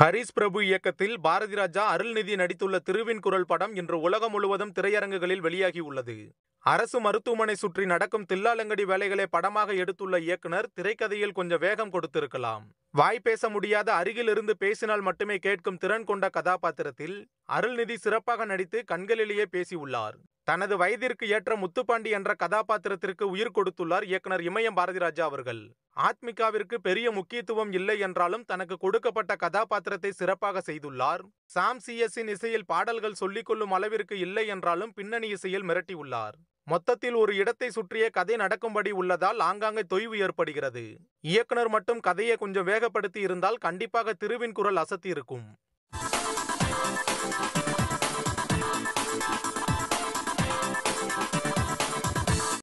ஹரிஸ் பிரபு இயக்கத்தில் பாரதி ராஜா அருள்நிதி நடித்துள்ள திருவின் குரல் படம் இன்று உலகம் முழுவதும் திரையரங்குகளில் வெளியாகியுள்ளது அரசு மருத்துவமனை சுற்றி நடக்கும் தில்லாலங்கடி வேலைகளை படமாக எடுத்துள்ள இயக்குனர் திரைக்கதையில் கொஞ்சம் வேகம் கொடுத்திருக்கலாம் வாய் பேச முடியாத அருகிலிருந்து பேசினால் மட்டுமே கேட்கும் திறன் கொண்ட கதாபாத்திரத்தில் அருள்நிதி சிறப்பாக நடித்து கண்களிலேயே பேசியுள்ளார் தனது வயதிற்கு ஏற்ற முத்துப்பாண்டி என்ற கதாபாத்திரத்திற்கு உயிர் கொடுத்துள்ளார் இயக்குனர் இமயம் பாரதிராஜா அவர்கள் ஆத்மிகாவிற்கு பெரிய முக்கியத்துவம் இல்லை என்றாலும் தனக்கு கொடுக்கப்பட்ட கதாபாத்திரத்தை சிறப்பாக செய்துள்ளார் சாம் சிஎஸின் இசையில் பாடல்கள் சொல்லிக்கொள்ளும் அளவிற்கு இல்லை என்றாலும் பின்னணி இசையில் மிரட்டியுள்ளார் மொத்தத்தில் ஒரு இடத்தை சுற்றிய கதை நடக்கும்படி உள்ளதால் ஆங்காங்கே தொய்வு ஏற்படுகிறது இயக்குனர் மட்டும் கதையை கொஞ்சம் வேகப்படுத்தி இருந்தால் கண்டிப்பாக திருவின் குரல் அசத்தி இருக்கும்